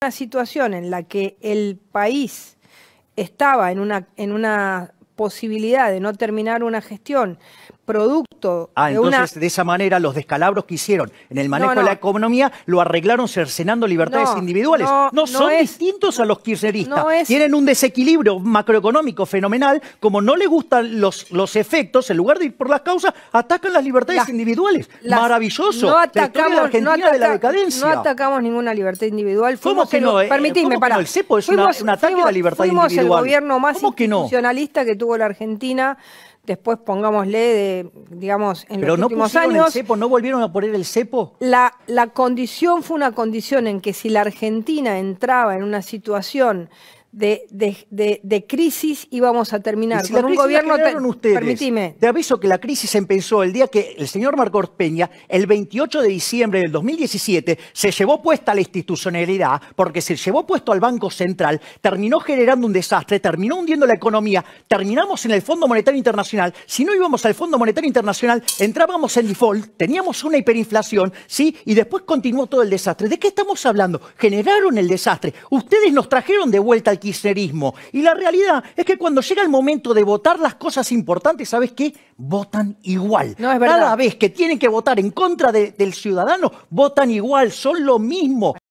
una situación en la que el país estaba en una, en una posibilidad de no terminar una gestión producto. Ah, entonces de esa manera los descalabros que hicieron en el manejo de la economía lo arreglaron cercenando libertades individuales. No, son distintos a los kirchneristas. Tienen un desequilibrio macroeconómico fenomenal. Como no les gustan los, los efectos, en lugar de ir por las causas, atacan las libertades individuales. Maravilloso. No atacamos, la No atacamos ninguna libertad individual. Fuimos que no? Eh, para. el CEPO es un ataque a la libertad fuimos el gobierno más institucionalista que tuvo la Argentina después pongámosle, de, digamos, en los últimos años. El cepo, ¿No volvieron a poner el cepo? La, la condición fue una condición en que si la Argentina entraba en una situación de, de, de, de crisis íbamos a terminar con un gobierno. ustedes. Te aviso que la crisis empezó el día que el señor Marcos Peña, el 28 de diciembre del 2017, se llevó puesta la institucionalidad porque se llevó puesto al Banco Central, terminó generando un desastre, terminó hundiendo la economía, terminamos en el Fondo Monetario Internacional. Si no íbamos al Fondo Monetario Internacional, entrábamos en default, teníamos una hiperinflación, ¿sí? Y después continuó todo el desastre. ¿De qué estamos hablando? Generaron el desastre. Ustedes nos trajeron de vuelta al y la realidad es que cuando llega el momento de votar las cosas importantes, ¿sabes qué? Votan igual. No verdad. Cada vez que tienen que votar en contra del ciudadano, votan igual, son lo mismo.